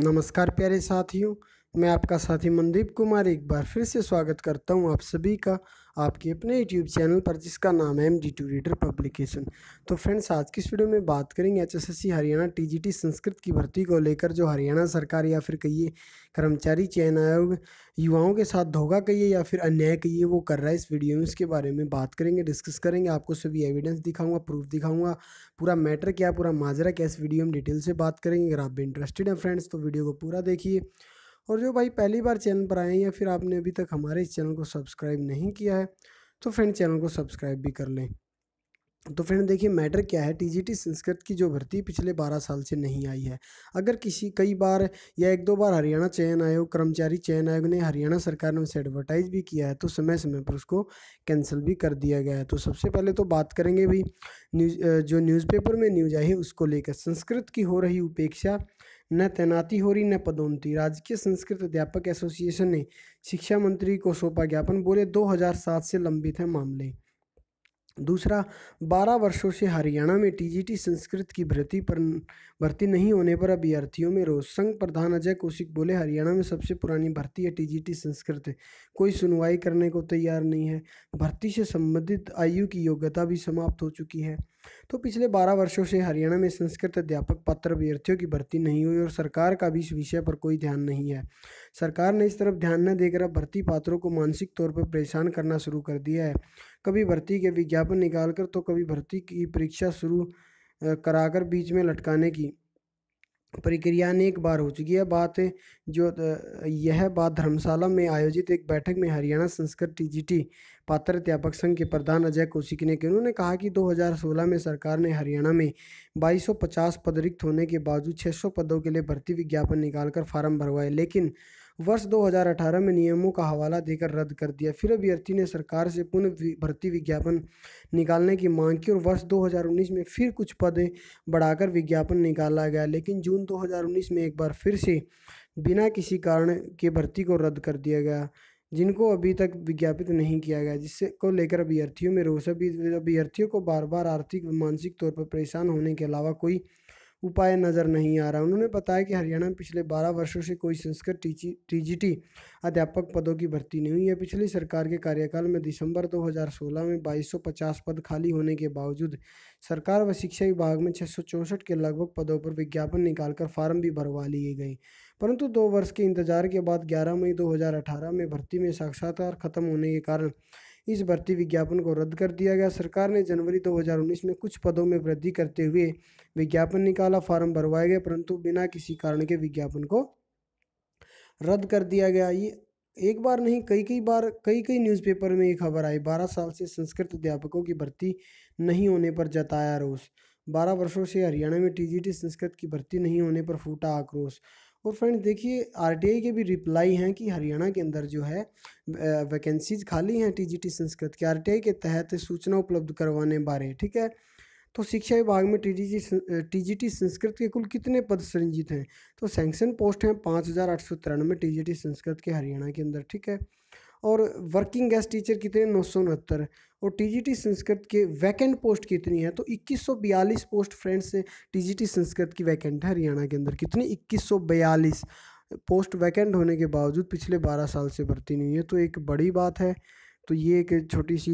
नमस्कार प्यारे साथियों मैं आपका साथी मनदीप कुमार एक बार फिर से स्वागत करता हूं आप सभी का आपके अपने यूट्यूब चैनल पर जिसका नाम है M D two reader publication तो फ्रेंड्स आज की इस वीडियो में बात करेंगे H S S C Haryana T G T Sanskrit की भर्ती को लेकर जो हरियाणा सरकार या फिर कहिए कर्मचारी चयन आयोग युवाओं के साथ धोखा कहिए या फिर अन्याय कहिए वो कर रहा है इस वीडियो में उसके बारे में बात करेंगे डिस्कस करेंगे आपको सभी एविडेंस दिखाऊंगा प्रूफ दिखाऊंगा पूरा मैटर क्या पूरा माजरा क्या इस वीडियो में डिटेल से बात करेंगे अगर आप भी इंटरेस्टेड हैं फ्रेंड्स तो वीडियो को पूरा देखिए और जो भाई पहली बार चैनल पर आए हैं या फिर आपने अभी तक हमारे इस चैनल को सब्सक्राइब नहीं किया है तो फ्रेंड चैनल को सब्सक्राइब भी कर लें तो फ्रेंड देखिए मैटर क्या है टीजीटी संस्कृत की जो भर्ती पिछले 12 साल से नहीं आई है अगर किसी कई बार या एक दो बार हरियाणा चयन आयोग कर्मचारी चयन आयोग ने हरियाणा सरकार ने उसे एडवर्टाइज़ भी किया है तो समय समय पर उसको कैंसिल भी कर दिया गया है तो सबसे पहले तो बात करेंगे भाई न्यूज जो न्यूज़पेपर में न्यूज आई है उसको लेकर संस्कृत की हो रही उपेक्षा न तैनाती हो रही न पदोन्नति राजकीय संस्कृत अध्यापक एसोसिएशन ने शिक्षा मंत्री को सौंपा ज्ञापन बोले 2007 से लंबित है मामले दूसरा बारह वर्षों से हरियाणा में टीजीटी संस्कृत की भर्ती पर भर्ती नहीं होने पर अभ्यर्थियों में रोष संघ प्रधान अजय कौशिक बोले हरियाणा में सबसे पुरानी भर्ती है टीजीटी संस्कृत कोई सुनवाई करने को तैयार नहीं है भर्ती से संबंधित आयु की योग्यता भी समाप्त हो चुकी है तो पिछले बारह वर्षों से हरियाणा में संस्कृत अध्यापक पात्र अभ्यर्थियों की भर्ती नहीं हुई और सरकार का भी इस विषय पर कोई ध्यान नहीं है सरकार ने इस तरफ ध्यान न देकर अब भर्ती पात्रों को मानसिक तौर पर परेशान करना शुरू कर दिया है कभी भर्ती के विज्ञापन निकालकर तो कभी भर्ती की परीक्षा शुरू कराकर बीच में लटकाने की प्रक्रिया अनेक बार हो चुकी है बात जो यह बात धर्मशाला में आयोजित एक बैठक में हरियाणा संस्कृत टीजीटी पात्र अध्यापक संघ के प्रधान अजय कौशिक ने की उन्होंने कहा कि 2016 में सरकार ने हरियाणा में 2250 पद रिक्त होने के बावजूद 600 पदों के लिए भर्ती विज्ञापन निकालकर फार्म भरवाए लेकिन वर्ष 2018 में नियमों का हवाला देकर रद्द कर दिया फिर अभ्यर्थी ने सरकार से पुनः भर्ती विज्ञापन निकालने की मांग की और वर्ष 2019 में फिर कुछ पदे बढ़ाकर विज्ञापन निकाला गया लेकिन जून 2019 में एक बार फिर से बिना किसी कारण के भर्ती को रद्द कर दिया गया जिनको अभी तक विज्ञापित नहीं किया गया जिससे को लेकर अभ्यर्थियों में रोष अभ्यर्थियों को बार बार आर्थिक मानसिक तौर पर परेशान होने के अलावा कोई उपाय नज़र नहीं आ रहा उन्होंने बताया कि हरियाणा में पिछले बारह वर्षों से कोई संस्कृत टी अध्यापक पदों की भर्ती नहीं हुई है पिछली सरकार के कार्यकाल में दिसंबर 2016 में 2250 पद खाली होने के बावजूद सरकार व शिक्षा विभाग में छः के लगभग पदों पर विज्ञापन निकालकर फार्म भी भरवा लिए गए परंतु दो वर्ष के इंतजार के बाद ग्यारह मई दो में भर्ती में साक्षात्कार खत्म होने के कारण इस भर्ती विज्ञापन को रद्द कर दिया गया सरकार ने जनवरी 2019 में कुछ पदों में वृद्धि करते हुए विज्ञापन निकाला फॉर्म भरवाए गए परंतु बिना किसी कारण के विज्ञापन को रद्द कर दिया गया ये एक बार नहीं कई कई बार कई कई न्यूज़पेपर में ये खबर आई बारह साल से संस्कृत अध्यापकों की भर्ती नहीं होने पर जताया रोष बारह वर्षों से हरियाणा में टीजीटी संस्कृत की भर्ती नहीं होने पर फूटा आक्रोश और फ्रेंड्स देखिए आरटीआई के भी रिप्लाई हैं कि हरियाणा के अंदर जो है वैकेंसीज खाली हैं टीजीटी संस्कृत के आरटीआई के तहत सूचना उपलब्ध करवाने बारे ठीक है तो शिक्षा विभाग में टीजीटी टीजीटी संस्कृत के कुल कितने पद सृजित हैं तो सैंक्शन पोस्ट हैं पाँच हज़ार आठ सौ तिरानवे टी संस्कृत के हरियाणा के अंदर ठीक है और वर्किंग गैस टीचर कितने नौ सौ उनहत्तर और टीजीटी संस्कृत के वैकेंट पोस्ट कितनी है तो इक्कीस सौ बयालीस पोस्ट फ्रेंड्स टीजीटी संस्कृत की वैकेंट है हरियाणा के अंदर कितनी इक्कीस सौ बयालीस पोस्ट वैकेंट होने के बावजूद पिछले बारह साल से भर्ती नहीं है तो एक बड़ी बात है तो ये एक छोटी सी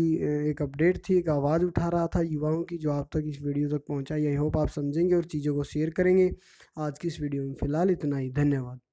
एक अपडेट थी एक आवाज़ उठा रहा था युवाओं की जो आप तक इस वीडियो तक पहुँचाई आई होप आप समझेंगे और चीज़ों को शेयर करेंगे आज की इस वीडियो में फ़िलहाल इतना ही धन्यवाद